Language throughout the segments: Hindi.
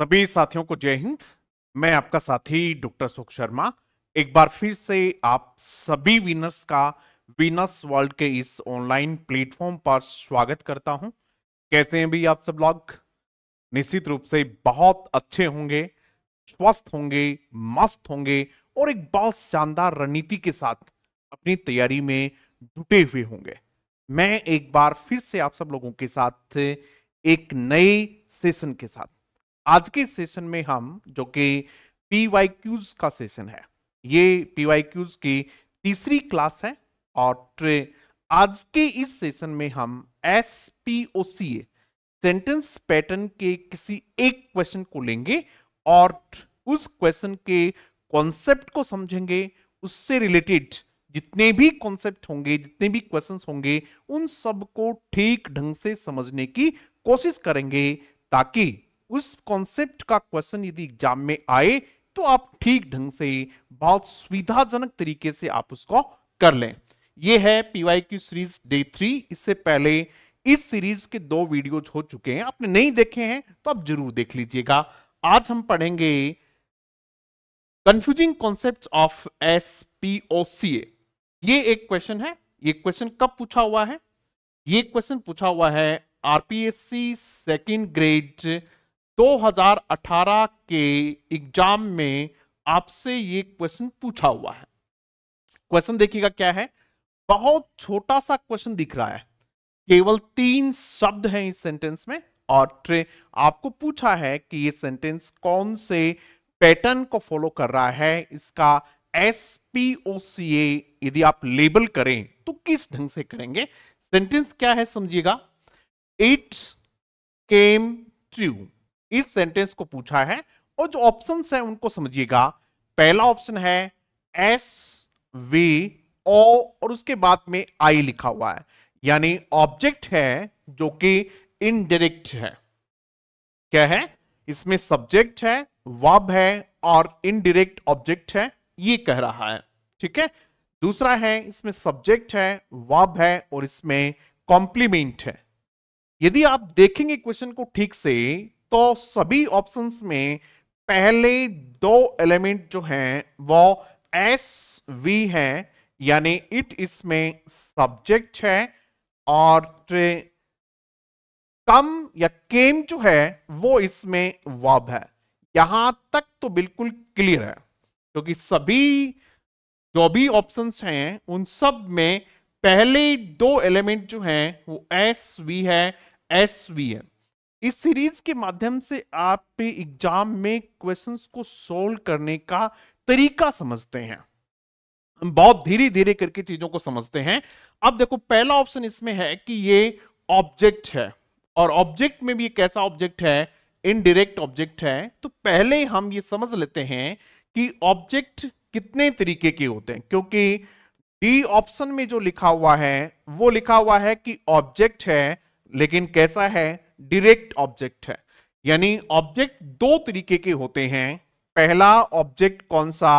सभी साथियों को जय हिंद मैं आपका साथी डॉक्टर सुख शर्मा एक बार फिर से आप सभी विनर्स का विनर्स वर्ल्ड के इस ऑनलाइन प्लेटफॉर्म पर स्वागत करता हूं कैसे हैं भी आप सब लोग निश्चित रूप से बहुत अच्छे होंगे स्वस्थ होंगे मस्त होंगे और एक बहुत शानदार रणनीति के साथ अपनी तैयारी में जुटे हुए होंगे मैं एक बार फिर से आप सब लोगों के साथ एक नए सेशन के साथ आज के सेशन में हम जो कि पी क्यूज का सेशन है ये पी क्यूज की तीसरी क्लास है और आज के इस सेशन में हम S P O C A sentence pattern के किसी एक क्वेश्चन को लेंगे और उस क्वेश्चन के कॉन्सेप्ट को समझेंगे उससे रिलेटेड जितने भी कॉन्सेप्ट होंगे जितने भी क्वेश्चंस होंगे उन सब को ठीक ढंग से समझने की कोशिश करेंगे ताकि उस कॉन्सेप्ट का क्वेश्चन यदि एग्जाम में आए तो आप ठीक ढंग से बहुत सुविधाजनक तरीके से आप उसको कर लें ये है पीवाई सीरीज डे थ्री इससे पहले इस सीरीज के दो वीडियोज हो चुके हैं आपने नहीं देखे हैं तो आप जरूर देख लीजिएगा आज हम पढ़ेंगे confusing concept of S P O C A ये एक क्वेश्चन है ये क्वेश्चन कब पूछा हुआ है ये क्वेश्चन पूछा हुआ है आरपीएससी सेकेंड ग्रेड 2018 के एग्जाम में आपसे ये क्वेश्चन पूछा हुआ है क्वेश्चन देखिएगा क्या है बहुत छोटा सा क्वेश्चन दिख रहा है केवल तीन शब्द हैं इस सेंटेंस में और ट्रे आपको पूछा है कि ये सेंटेंस कौन से पैटर्न को फॉलो कर रहा है इसका एस पी ओ सी ए यदि आप लेबल करें तो किस ढंग से करेंगे सेंटेंस क्या है समझिएगा इट्स केम ट्रू इस सेंटेंस को पूछा है और जो ऑप्शन है उनको समझिएगा पहला ऑप्शन है एस वी ओ और उसके बाद में आई लिखा हुआ है यानी ऑब्जेक्ट है जो कि इनडायरेक्ट है क्या है इसमें सब्जेक्ट है वब है और इनडायरेक्ट ऑब्जेक्ट है ये कह रहा है ठीक है दूसरा है इसमें सब्जेक्ट है वब है और इसमें कॉम्प्लीमेंट है यदि आप देखेंगे क्वेश्चन को ठीक से तो सभी ऑप्शंस में पहले दो एलिमेंट जो हैं वो एस वी है यानी इट इसमें सब्जेक्ट है और कम या केम जो है वो इसमें वब है यहां तक तो बिल्कुल क्लियर है क्योंकि तो सभी जो भी ऑप्शंस हैं उन सब में पहले दो एलिमेंट जो हैं वो एस वी है एस वी है इस सीरीज के माध्यम से आप पे एग्जाम में क्वेश्चंस को सोल्व करने का तरीका समझते हैं बहुत धीरे धीरे करके चीजों को समझते हैं अब देखो पहला ऑप्शन इसमें है कि ये ऑब्जेक्ट है और ऑब्जेक्ट में भी कैसा ऑब्जेक्ट है इनडायरेक्ट ऑब्जेक्ट है तो पहले हम ये समझ लेते हैं कि ऑब्जेक्ट कितने तरीके के होते हैं क्योंकि डी ऑप्शन में जो लिखा हुआ है वो लिखा हुआ है कि ऑब्जेक्ट है लेकिन कैसा है डायरेक्ट ऑब्जेक्ट है यानी ऑब्जेक्ट दो तरीके के होते हैं पहला ऑब्जेक्ट कौन सा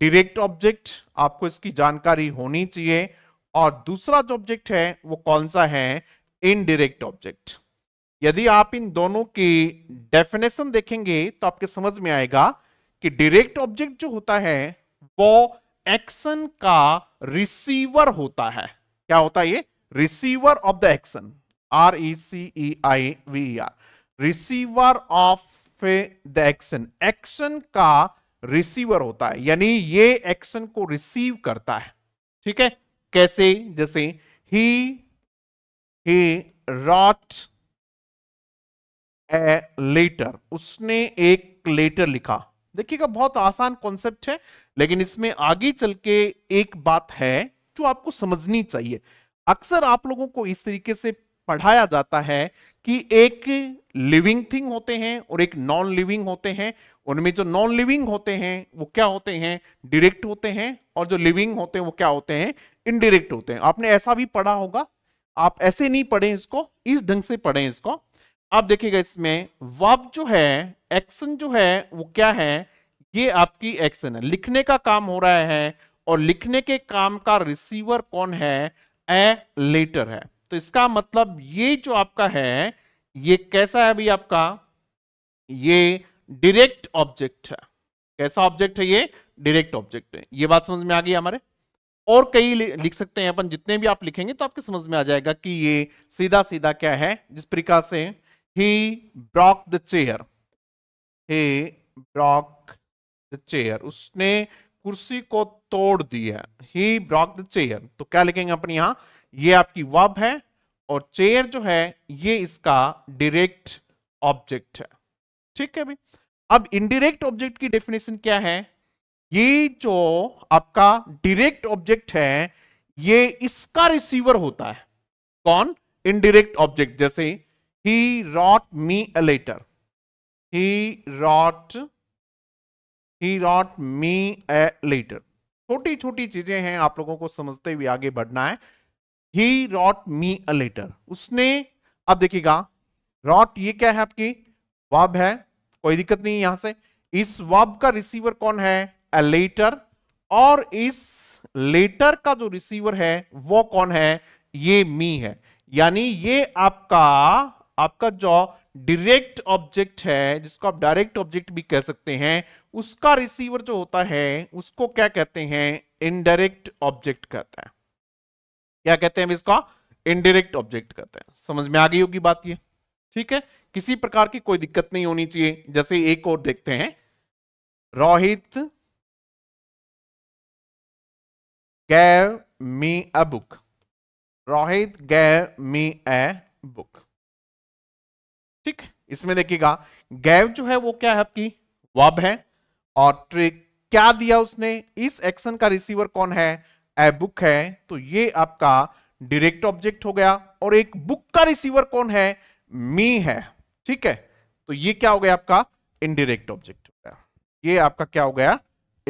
डायरेक्ट ऑब्जेक्ट आपको इसकी जानकारी होनी चाहिए और दूसरा जो ऑब्जेक्ट है वो कौन सा है इनडायरेक्ट ऑब्जेक्ट यदि आप इन दोनों की डेफिनेशन देखेंगे तो आपके समझ में आएगा कि डायरेक्ट ऑब्जेक्ट जो होता है वो एक्शन का रिसीवर होता है क्या होता है ये receiver of the action R E C E I V E R Receiver of the action. Action का receiver होता है यानी ये action को receive करता है ठीक है कैसे जैसे he he wrote a letter उसने एक लेटर लिखा देखिएगा बहुत आसान कॉन्सेप्ट है लेकिन इसमें आगे चल के एक बात है जो आपको समझनी चाहिए अक्सर आप लोगों को इस तरीके से पढ़ाया जाता है कि एक लिविंग थिंग होते हैं और एक नॉन लिविंग होते हैं उनमें जो नॉन लिविंग होते हैं वो क्या होते हैं डायरेक्ट होते हैं और जो लिविंग होते हैं वो क्या होते हैं इनडायरेक्ट होते हैं आपने ऐसा भी पढ़ा होगा आप ऐसे नहीं पढ़े इसको इस ढंग से पढ़े इसको आप देखिएगा इसमें वर्ब जो है एक्शन जो है वो क्या है ये आपकी एक्शन है लिखने का काम हो रहा है और लिखने के काम का रिसीवर कौन है ए लेटर है तो इसका मतलब ये जो आपका है ये कैसा है अभी आपका ये डायरेक्ट ऑब्जेक्ट है कैसा ऑब्जेक्ट है ये डायरेक्ट ऑब्जेक्ट है ये बात समझ में आ गई हमारे और कई लिख सकते हैं अपन जितने भी आप लिखेंगे तो आपके समझ में आ जाएगा कि ये सीधा सीधा क्या है जिस प्रकार से he broke the chair he broke the chair उसने कुर्सी को तोड़ दिया ही ब्रॉक द चेयर तो क्या लिखेंगे अपन यहां ये आपकी वब है और चेयर जो है ये इसका डायरेक्ट ऑब्जेक्ट है ठीक है भाई अब इनडायरेक्ट ऑब्जेक्ट की डेफिनेशन क्या है ये जो आपका डायरेक्ट ऑब्जेक्ट है ये इसका रिसीवर होता है कौन इनडायरेक्ट ऑब्जेक्ट जैसे he wrote me a letter he wrote he wrote me a letter छोटी छोटी चीजें हैं आप लोगों को समझते हुए आगे बढ़ना है ही रॉट मी अ लेटर उसने अब देखिएगा रॉट ये क्या है आपकी वब है कोई दिक्कत नहीं यहां से इस वब का रिसीवर कौन है अ लेटर और इस लेटर का जो रिसीवर है वो कौन है ये मी है यानी ये आपका आपका जो डायरेक्ट ऑब्जेक्ट है जिसको आप डायरेक्ट ऑब्जेक्ट भी कह सकते हैं उसका रिसीवर जो होता है उसको क्या कहते हैं इनडायरेक्ट ऑब्जेक्ट कहता है क्या कहते हैं इसका इनडिरेक्ट ऑब्जेक्ट कहते हैं समझ में आ गई होगी बात ये ठीक है किसी प्रकार की कोई दिक्कत नहीं होनी चाहिए जैसे एक और देखते हैं Rohit gave me a book Rohit gave me a book ठीक इसमें देखिएगा गैव जो है वो क्या है आपकी वब है और ट्रिक क्या दिया उसने इस एक्शन का रिसीवर कौन है ए बुक है तो ये आपका डायरेक्ट ऑब्जेक्ट हो गया और एक बुक का रिसीवर कौन है मी है ठीक है तो ये क्या हो गया आपका इनडायरेक्ट ऑब्जेक्ट हो गया ये आपका क्या हो गया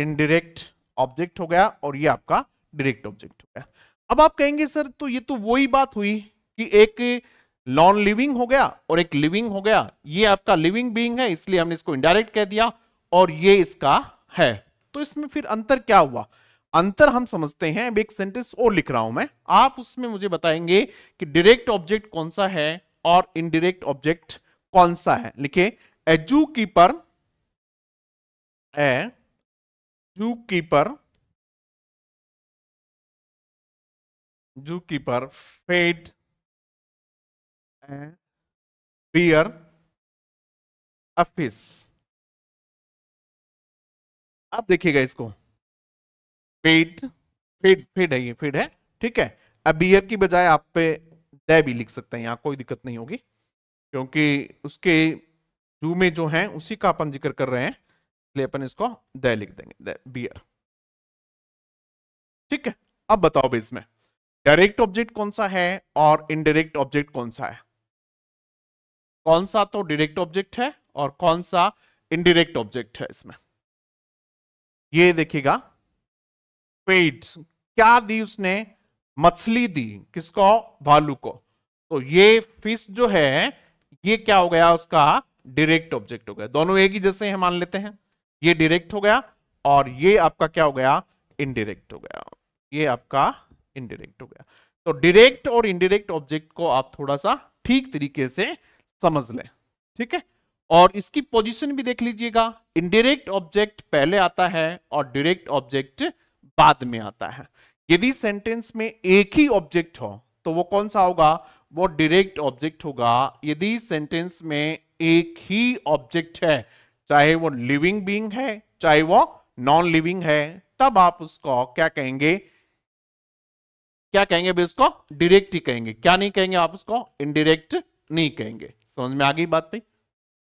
इनडायरेक्ट ऑब्जेक्ट हो गया और ये आपका डायरेक्ट ऑब्जेक्ट हो गया अब आप कहेंगे सर तो ये तो वही बात हुई कि एक नॉन लिविंग हो गया और एक लिविंग हो गया ये आपका लिविंग बीइंग है इसलिए हमने इसको इनडायरेक्ट कह दिया और ये इसका है तो इसमें फिर अंतर क्या हुआ अंतर हम समझते हैं अब एक सेंटेंस और लिख रहा हूं मैं आप उसमें मुझे बताएंगे कि डायरेक्ट ऑब्जेक्ट कौन सा है और इनडायरेक्ट ऑब्जेक्ट कौन सा है लिखे एजू कीपर ए जू कीपर जू कीपर फेड बियर अफिस आप देखिएगा इसको फीड फीड फीड है ये फीड है ठीक है अब बियर की बजाय आप पे द भी लिख सकते हैं यहाँ कोई दिक्कत नहीं होगी क्योंकि उसके जू में जो है उसी का अपन जिक्र कर रहे हैं इसलिए अपन इसको द लिख देंगे दे, बियर ठीक है अब बताओ भाई इसमें डायरेक्ट ऑब्जेक्ट कौन सा है और इनडायरेक्ट ऑब्जेक्ट कौन सा है कौन सा तो डायरेक्ट ऑब्जेक्ट है और कौन सा इनडायरेक्ट ऑब्जेक्ट है इसमें ये देखिएगा पेड क्या दी उसने मछली दी किसको भालू को तो ये फिश जो है ये क्या हो गया उसका डायरेक्ट ऑब्जेक्ट हो गया दोनों एक ही जैसे हैं मान लेते हैं ये डायरेक्ट हो गया और ये आपका क्या हो गया इनडायरेक्ट हो गया ये आपका इनडायरेक्ट हो गया तो डायरेक्ट और इनडायरेक्ट ऑब्जेक्ट को आप थोड़ा सा ठीक तरीके से समझ लें ठीक है और इसकी पोजीशन भी देख लीजिएगा इनडायरेक्ट ऑब्जेक्ट पहले आता है और डायरेक्ट ऑब्जेक्ट बाद में आता है यदि सेंटेंस में एक ही ऑब्जेक्ट हो तो वो कौन सा होगा वो डायरेक्ट ऑब्जेक्ट होगा यदि सेंटेंस में एक ही ऑब्जेक्ट है चाहे वो लिविंग बीइंग है चाहे वो नॉन लिविंग है तब आप उसको क्या कहेंगे क्या कहेंगे भी उसको डायरेक्ट ही कहेंगे क्या नहीं कहेंगे आप उसको इनडायरेक्ट नहीं कहेंगे समझ में आ गई बात भाई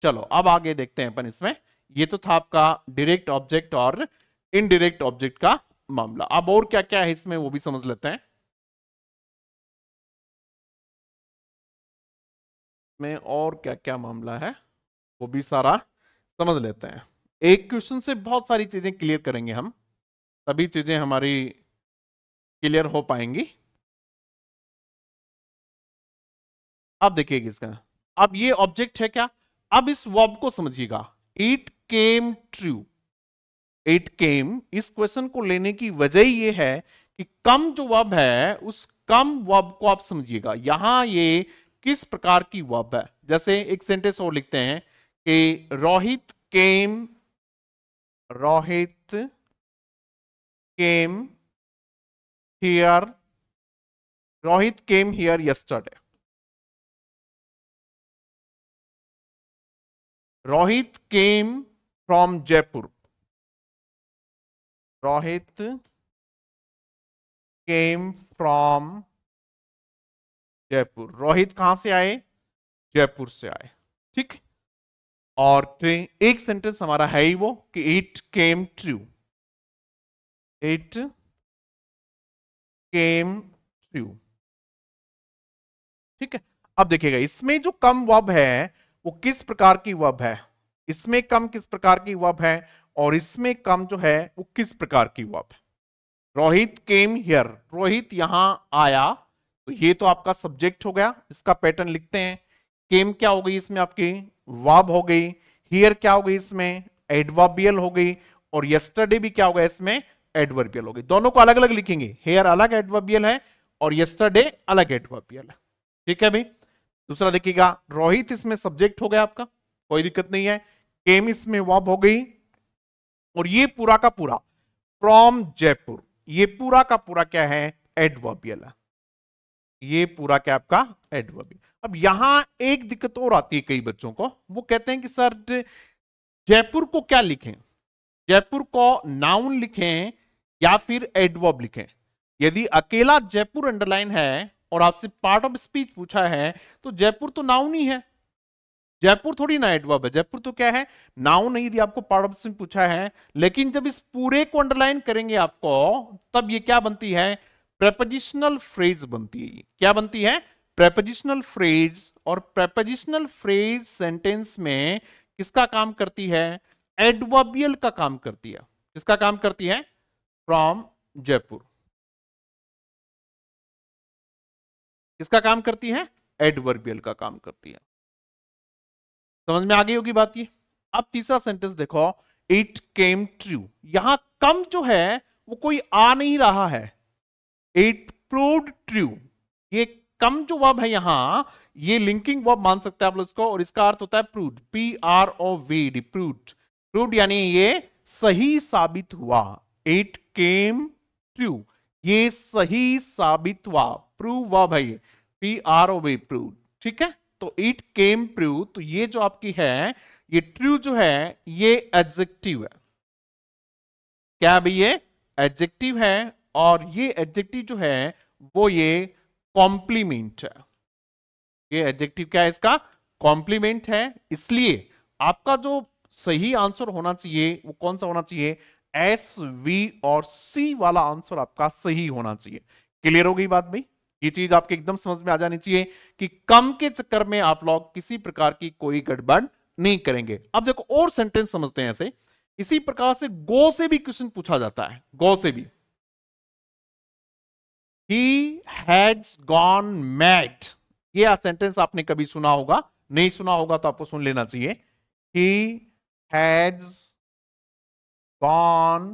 चलो अब आगे देखते हैं अपन इसमें ये तो था आपका डायरेक्ट ऑब्जेक्ट और इनडायरेक्ट ऑब्जेक्ट का मामला अब और क्या क्या है इसमें वो भी समझ लेते हैं में और क्या क्या मामला है वो भी सारा समझ लेते हैं एक क्वेश्चन से बहुत सारी चीजें क्लियर करेंगे हम सभी चीजें हमारी क्लियर हो पाएंगी अब देखिएगा इसका अब ये ऑब्जेक्ट है क्या अब इस वर्ब को समझिएगा it came true it came इस क्वेश्चन को लेने की वजह यह है कि कम जो वब है उस कम वब को आप समझिएगा यहां ये किस प्रकार की वब है जैसे एक सेंटेंस और लिखते हैं कि Rohit came Rohit came here Rohit came here yesterday Rohit came from Jaipur Rohit came from Jaipur Rohit कहां से आए जयपुर से आए ठीक और एक सेंटेंस हमारा है ही वो कि it came true it came true ठीक है अब देखिएगा इसमें जो कम वब है वो किस प्रकार की वब है इसमें कम किस प्रकार की वब है और इसमें कम जो है वो किस प्रकार की वर्ब है रोहित केम हियर रोहित यहां आया तो ये तो आपका सब्जेक्ट हो गया इसका पैटर्न लिखते हैं केम क्या हो गई इसमें आपकी वाब हो गई हियर क्या हो गई इसमें एडवाबियल हो गई और यस्टरडे भी क्या हो गया इसमें एडवर्बियल हो गई दोनों को अलग अलग लिखेंगे हेयर अलग एडवर्बियल है और यस्टरडे अलग एडवर्बियल है ठीक है भाई दूसरा देखिएगा रोहित इसमें सब्जेक्ट हो गया आपका कोई दिक्कत नहीं है केम इसमें वाब हो गई और ये पूरा का पूरा फ्रॉम जयपुर ये पूरा का पूरा क्या है एडवर्बियल ये पूरा क्या आपका एडवर्बियल अब यहां एक दिक्कत और आती है कई बच्चों को वो कहते हैं कि सर जयपुर को क्या लिखें जयपुर को नाउन लिखें या फिर एडवर्ब लिखें यदि अकेला जयपुर अंडरलाइन है और आपसे पार्ट ऑफ स्पीच पूछा है तो जयपुर तो नाउन ही है जयपुर थोड़ी ना एडवर्ब है जयपुर तो क्या है नाउ नहीं दिया आपको पार्ट में पूछा है लेकिन जब इस पूरे को अंडरलाइन करेंगे आपको तब ये क्या बनती है प्रेपोजिशनल फ्रेज बनती है क्या बनती है प्रेपोजिशनल फ्रेज और प्रेपोजिशनल फ्रेज सेंटेंस में किसका काम करती है एडवर्बियल का काम करती है किसका काम करती है फ्रॉम जयपुर किसका काम करती है एडवर्बियल का काम करती है समझ में आ गई होगी बात ये अब तीसरा सेंटेंस देखो इट केम ट्रू यहां कम जो है वो कोई आ नहीं रहा है इट प्रूव ट्रू ये कम जो वर्ब है यहां ये लिंकिंग वर्ब मान सकते हैं आप लोग इसको और इसका अर्थ होता है proved P R O V D proved proved यानी ये सही साबित हुआ इट केम ट्रू ये सही साबित हुआ प्रूव वर्ब है ये P R O V proved ठीक है तो इट केम प्रू तो ये जो आपकी है ये ट्रू जो है ये एडजेक्टिव है क्या भाई ये एडजेक्टिव है और ये एडजेक्टिव जो है वो ये कॉम्प्लीमेंट है ये एडजेक्टिव क्या है इसका कॉम्प्लीमेंट है इसलिए आपका जो सही आंसर होना चाहिए वो कौन सा होना चाहिए एस वी और सी वाला आंसर आपका सही होना चाहिए क्लियर हो गई बात भाई ये चीज आपके एकदम समझ में आ जानी चाहिए कि कम के चक्कर में आप लोग किसी प्रकार की कोई गड़बड़ नहीं करेंगे अब देखो और सेंटेंस समझते हैं ऐसे इसी प्रकार से गो से भी क्वेश्चन पूछा जाता है गो से भी ही हैज गॉन मैट ये सेंटेंस आपने कभी सुना होगा नहीं सुना होगा तो आपको सुन लेना चाहिए ही हैज गॉन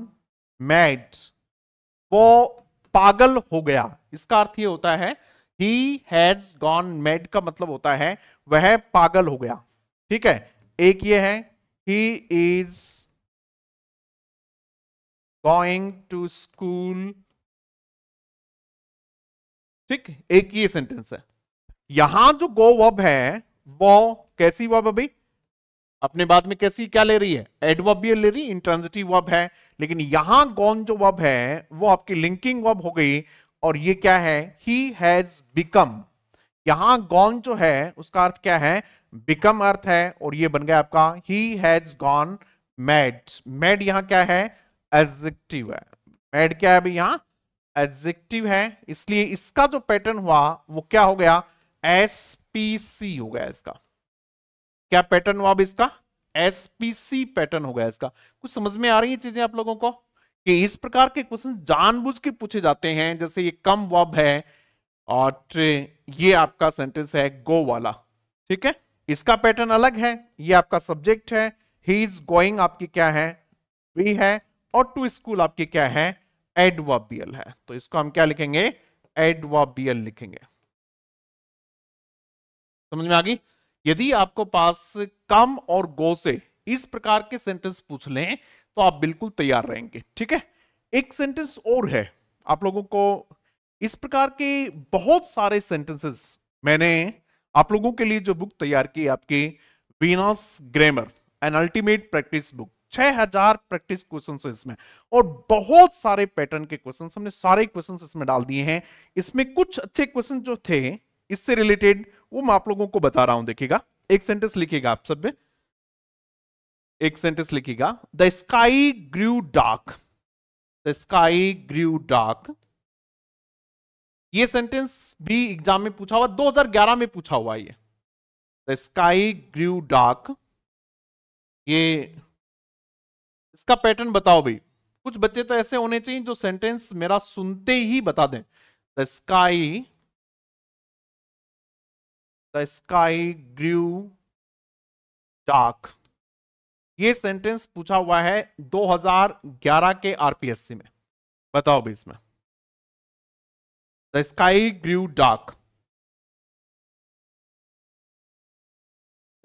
मैट वो पागल हो गया इसका अर्थ ये होता है ही हैज गॉन मेड का मतलब होता है वह पागल हो गया ठीक है एक ये है he is going to school ठीक एक ये सेंटेंस है यहां जो गो वब है वो कैसी वब अभी अपने बाद में कैसी क्या ले रही है एडवर्बियल ले रही इंट्रांजिटिव वब है लेकिन यहां गॉन जो वब है वो आपकी लिंकिंग वब हो गई और ये क्या है ही हैज बिकम यहां गॉन जो है उसका अर्थ क्या है बिकम अर्थ है और ये बन गया आपका he has gone mad mad यहां क्या है एग्जेक्टिव है मैड क्या है अभी यहां एग्जेक्टिव है इसलिए इसका जो पैटर्न हुआ वो क्या हो गया एस पी सी हो गया इसका क्या पैटर्न हुआ अब इसका एसपीसी पैटर्न हो गया इसका कुछ समझ में आ रही है चीजें आप लोगों को कि इस प्रकार के क्वेश्चन जानबूझ के पूछे जाते हैं जैसे ये कम वॉब है और ये आपका सेंटेंस है गो वाला ठीक है इसका पैटर्न अलग है ये आपका सब्जेक्ट है ही इज गोइंग आपकी क्या है वी है और टू स्कूल आपकी क्या है एडवाबियल है तो इसको हम क्या लिखेंगे एडवाबियल लिखेंगे समझ में आ गई यदि आपको पास कम और गो से इस प्रकार के सेंटेंस पूछ लें तो आप बिल्कुल तैयार रहेंगे ठीक है एक सेंटेंस और है आप लोगों को इस प्रकार के बहुत सारे सेंटेंसेस मैंने आप लोगों के लिए जो बुक तैयार की आपकी Venus grammar an ultimate practice book 6000 practice question इसमें और बहुत सारे पैटर्न के क्वेश्चन हमने सारे क्वेश्चन इसमें डाल दिए हैं इसमें कुछ अच्छे क्वेश्चन जो थे इससे रिलेटेड वो मैं आप लोगों को बता रहा हूं देखिएगा एक सेंटेंस लिखिएगा आप सब में एक सेंटेंस लिखिएगा the sky grew dark the sky grew dark ये सेंटेंस भी एग्जाम में पूछा हुआ 2011 में पूछा हुआ ये द स्काई ग्रू डार्क ये इसका पैटर्न बताओ भाई कुछ बच्चे तो ऐसे होने चाहिए जो सेंटेंस मेरा सुनते ही बता दें the sky the sky grew dark ये सेंटेंस पूछा हुआ है 2011 के आरपीएससी में बताओ भी इसमें the sky grew dark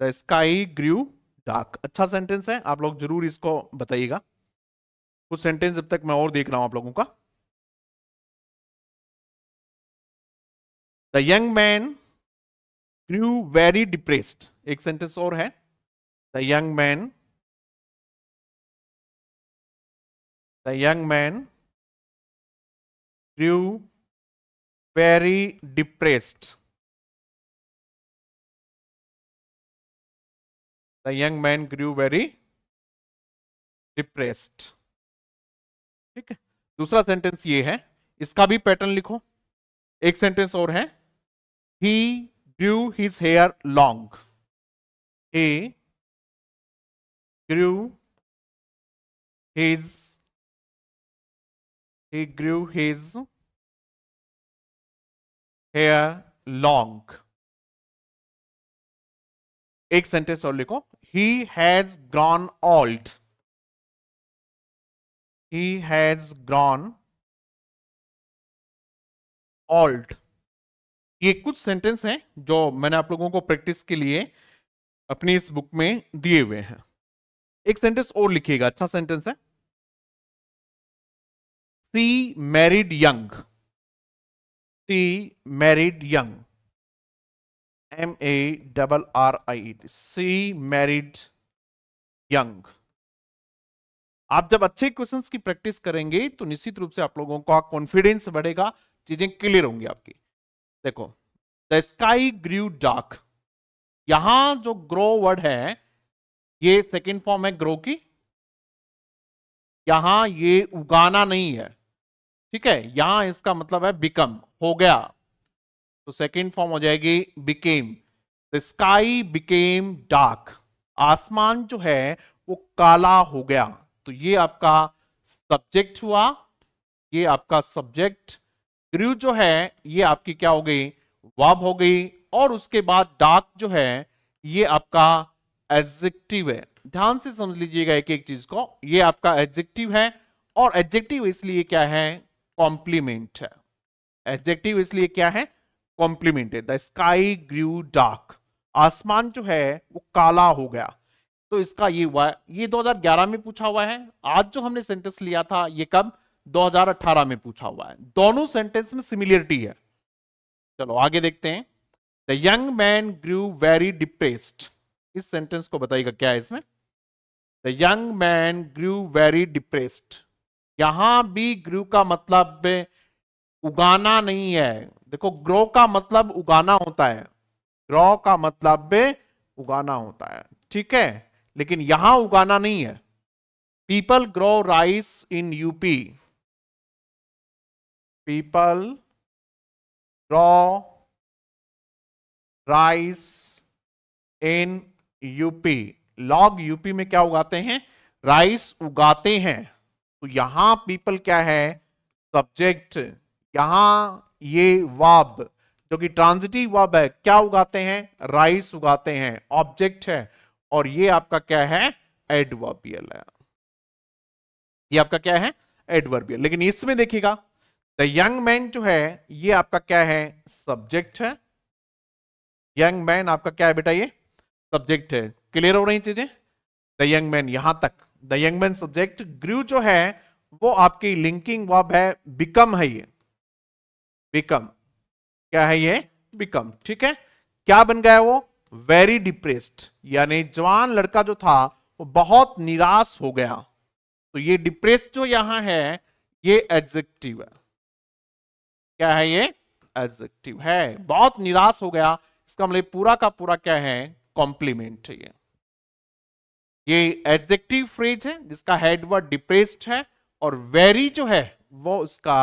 the sky grew dark अच्छा सेंटेंस है आप लोग जरूर इसको बताइएगा कुछ सेंटेंस जब तक मैं और देख रहा हूं आप लोगों का the young man grew very depressed एक सेंटेंस और है the young man the young man grew very depressed the young man grew very depressed ठीक है दूसरा सेंटेंस ये है इसका भी पैटर्न लिखो एक सेंटेंस और है he grew his hair long. He grew his he grew his hair long. एक सेंटेंस और लिखो he has grown old he has grown old ये कुछ सेंटेंस हैं जो मैंने आप लोगों को प्रैक्टिस के लिए अपनी इस बुक में दिए हुए हैं एक सेंटेंस और लिखिएगा अच्छा सेंटेंस है she married young she married young M A double R I she married young आप जब अच्छे क्वेश्चंस की प्रैक्टिस करेंगे तो निश्चित रूप से आप लोगों का कॉन्फिडेंस बढ़ेगा चीजें क्लियर होंगी आपकी देखो द स्काई ग्रू डार्क यहां जो ग्रो वर्ड है ये सेकेंड फॉर्म है ग्रो की यहां ये उगाना नहीं है ठीक है यहां इसका मतलब है बिकम हो गया तो सेकेंड फॉर्म हो जाएगी became the sky became dark आसमान जो है वो काला हो गया तो ये आपका सब्जेक्ट हुआ ये आपका सब्जेक्ट ग्रीव जो है ये आपकी क्या हो गई वाब हो गई और उसके बाद डाक जो है ये आपका एडजेक्टिव है ध्यान से समझ लीजिएगा एक एक चीज को ये आपका एडजेक्टिव है और एडजेक्टिव इसलिए क्या है कॉम्प्लीमेंट है एडजेक्टिव इसलिए क्या है कॉम्प्लीमेंट है द स्काई ग्रू डार्क आसमान जो है वो काला हो गया तो इसका ये हुआ ये 2011 में पूछा हुआ है आज जो हमने सेंटेंस लिया था ये कब 2018 में पूछा हुआ है दोनों सेंटेंस में सिमिलरिटी है चलो आगे देखते हैं the young man grew very depressed इस सेंटेंस को बताइएगा क्या है इसमें the young man grew very depressed यहां भी ग्रू का मतलब उगाना नहीं है देखो ग्रो का मतलब उगाना होता है ग्रो का मतलब उगाना होता है ठीक है लेकिन यहां उगाना नहीं है people grow rice in UP people draw rice in UP लॉग यूपी में क्या उगाते हैं राइस उगाते हैं तो यहां पीपल क्या है सब्जेक्ट यहां ये वाब जो कि ट्रांजिटिव वाब है क्या उगाते हैं राइस उगाते हैं ऑब्जेक्ट है और ये आपका क्या है एडवर्बियल है ये आपका क्या है एडवर्बियल लेकिन इसमें देखिएगा यंग मैन जो है ये आपका क्या है सब्जेक्ट है यंग मैन आपका क्या है बेटा ये सब्जेक्ट है क्लियर हो रही चीजें द यंग मैन यहां तक the young man subject grew जो है वो आपकी लिंकिंग वर्ब है बिकम है ये बिकम क्या है ये बिकम ठीक है क्या बन गया वो वेरी डिप्रेस्ड यानी जवान लड़का जो था वो बहुत निराश हो गया तो ये डिप्रेस जो यहां है ये एग्जेक्टिव है क्या है ये एडजेक्टिव है बहुत निराश हो गया इसका मतलब पूरा का पूरा क्या है कॉम्प्लीमेंट है ये ये एडजेक्टिव फ्रेज है जिसका हेड वर्ड डिप्रेस्ड है और वेरी जो है वो उसका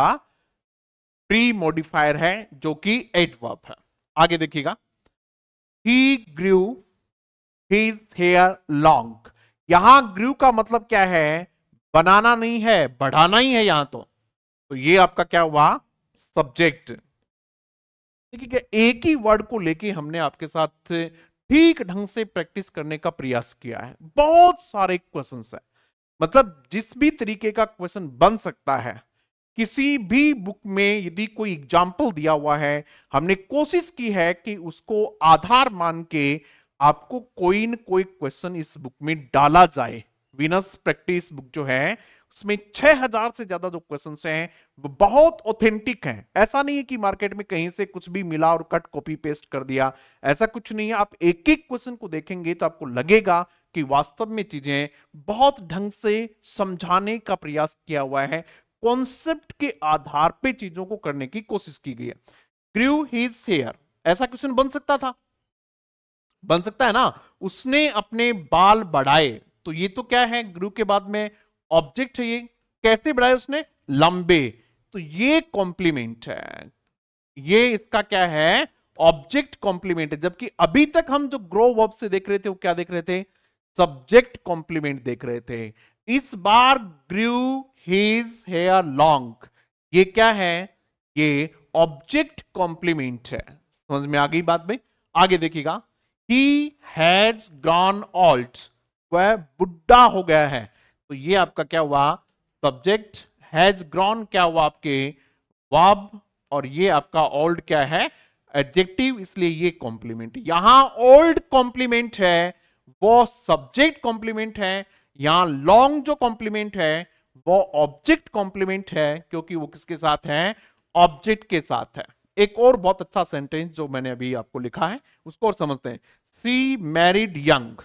प्री मॉडिफायर है जो कि एडवर्ब है आगे देखिएगा he grew his hair long यहां ग्रू का मतलब क्या है बनाना नहीं है बढ़ाना ही है यहां तो तो ये आपका क्या हुआ सब्जेक्ट देखिए क्या एक ही वर्ड को लेके हमने आपके साथ ठीक ढंग से प्रैक्टिस करने का प्रयास किया है बहुत सारे क्वेश्चन है मतलब जिस भी तरीके का क्वेश्चन बन सकता है किसी भी बुक में यदि कोई एग्जाम्पल दिया हुआ है हमने कोशिश की है कि उसको आधार मान के आपको कोई न कोई क्वेश्चन इस बुक में डाला जाए विनस प्रैक्टिस बुक जो है उसमें 6000 से ज्यादा जो क्वेश्चन हैं वो बहुत ऑथेंटिक हैं ऐसा नहीं है कि मार्केट में कहीं से कुछ भी मिला और कट कॉपी पेस्ट कर दिया ऐसा कुछ नहीं है आप एक एक क्वेश्चन को देखेंगे तो आपको लगेगा कि वास्तव में चीजें बहुत ढंग से समझाने का प्रयास किया हुआ है कॉन्सेप्ट के आधार पर चीजों को करने की कोशिश की गई है क्रू हिज हेयर ऐसा क्वेश्चन बन सकता था बन सकता है ना उसने अपने बाल बढ़ाए तो ये तो क्या है ग्रु के बाद में ऑब्जेक्ट है ये कैसे बढ़ाया उसने लंबे तो ये कॉम्प्लीमेंट है ये इसका क्या है ऑब्जेक्ट कॉम्प्लीमेंट है जबकि अभी तक हम जो ग्रो वर्ब से देख रहे थे वो क्या देख रहे थे सब्जेक्ट कॉम्प्लीमेंट देख रहे थे इस बार ग्रू हिज हेयर लॉन्ग ये क्या है ये ऑब्जेक्ट कॉम्प्लीमेंट है समझ में आ गई बात में आगे देखिएगा ही हैज गॉन ऑल्ट वह बुढ़ा हो गया है तो ये आपका क्या हुआ सब्जेक्ट हैज ग्रॉन क्या हुआ आपके वाब और ये आपका ओल्ड क्या है एडजेक्टिव इसलिए ये कॉम्प्लीमेंट यहां ओल्ड कॉम्प्लीमेंट है वो सब्जेक्ट कॉम्प्लीमेंट है यहां लॉन्ग जो कॉम्प्लीमेंट है वो ऑब्जेक्ट कॉम्प्लीमेंट है क्योंकि वो किसके साथ है ऑब्जेक्ट के साथ है एक और बहुत अच्छा सेंटेंस जो मैंने अभी आपको लिखा है उसको और समझते हैं she married young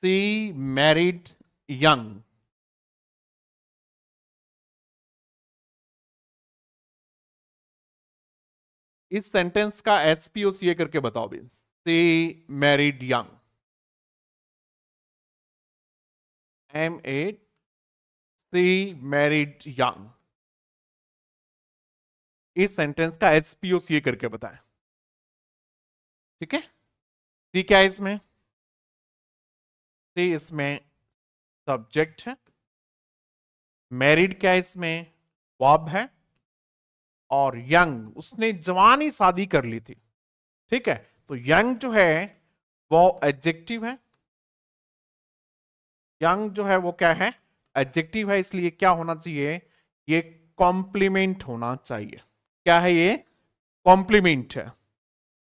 she married young. इस सेंटेंस का एसपीओ सी ए करके बताओ भी she married young M A she married young इस सेंटेंस का एसपीओ सी ए करके बताएं ठीक है सी क्या है इसमें से इसमें सब्जेक्ट है मैरिड क्या है इसमें वॉब है और यंग उसने जवानी शादी कर ली थी ठीक है तो यंग जो है वो एडजेक्टिव है यंग जो है वो क्या है एडजेक्टिव है इसलिए क्या होना चाहिए ये कॉम्प्लीमेंट होना चाहिए क्या है ये कॉम्प्लीमेंट है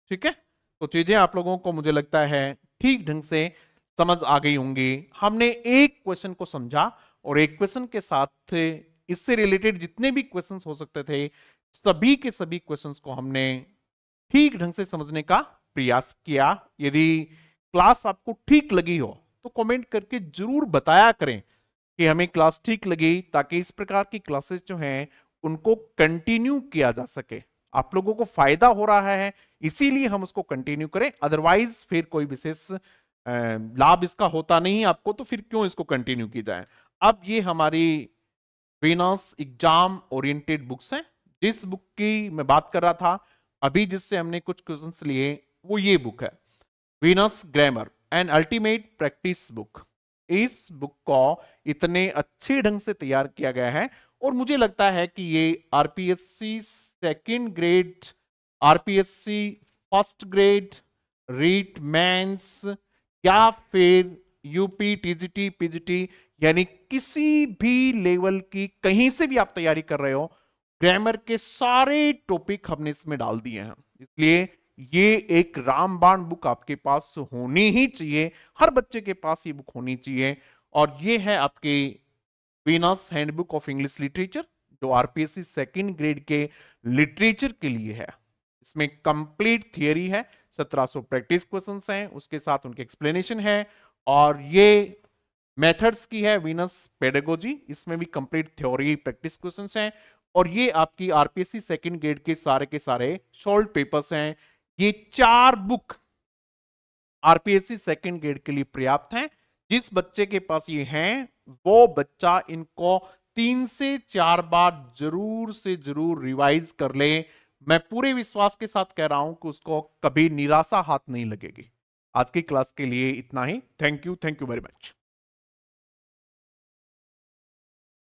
ठीक है तो चीजें आप लोगों को मुझे लगता है ठीक ढंग से समझ आ गई होंगी हमने एक क्वेश्चन को समझा और एक क्वेश्चन के साथ इससे रिलेटेड जितने भी क्वेश्चन हो सकते थे सभी के सभी क्वेश्चंस को हमने ठीक ढंग से समझने का प्रयास किया यदि क्लास आपको ठीक लगी हो तो कमेंट करके जरूर बताया करें कि हमें क्लास ठीक लगी ताकि इस प्रकार की क्लासेस जो हैं उनको कंटिन्यू किया जा सके आप लोगों को फायदा हो रहा है इसीलिए हम उसको कंटिन्यू करें अदरवाइज फिर कोई विशेष लाभ इसका होता नहीं आपको तो फिर क्यों इसको कंटिन्यू की जाए अब ये हमारी फिनांस एग्जाम ओरिएंटेड बुक्स हैं जिस बुक की मैं बात कर रहा था अभी जिससे हमने कुछ क्वेश्चन लिए वो ये बुक है Venus grammar and ultimate practice book इस बुक को इतने अच्छे ढंग से तैयार किया गया है और मुझे लगता है कि ये RPSC second grade RPSC first grade REET मैं या फिर यूपी टीजीटी पीजीटी यानी किसी भी लेवल की कहीं से भी आप तैयारी कर रहे हो ग्रामर के सारे टॉपिक हमने इसमें डाल दिए हैं इसलिए ये एक रामबाण बुक आपके पास होनी ही चाहिए हर बच्चे के पास ये बुक होनी चाहिए और ये है आपके Venus handbook of English literature जो आरपीएससी सेकंड ग्रेड के लिटरेचर के लिए है इसमें कंप्लीट थियरी है 1700 प्रैक्टिस क्वेश्चंस हैं उसके साथ उनके एक्सप्लेनेशन है और ये मेथड्स की है वीनस पेडेगोजी इसमें भी कंप्लीट थ्योरी प्रैक्टिस क्वेश्चंस हैं और ये आपकी आरपीएससी सेकंड ग्रेड के सारे के सारे शॉर्ट पेपर्स हैं ये चार बुक आरपीएससी सेकंड ग्रेड के लिए पर्याप्त हैं जिस बच्चे के पास ये हैं वो बच्चा इनको तीन से चार बार जरूर से जरूर रिवाइज कर ले मैं पूरे विश्वास के साथ कह रहा हूं कि उसको कभी निराशा हाथ नहीं लगेगी आज की क्लास के लिए इतना ही thank you thank you very much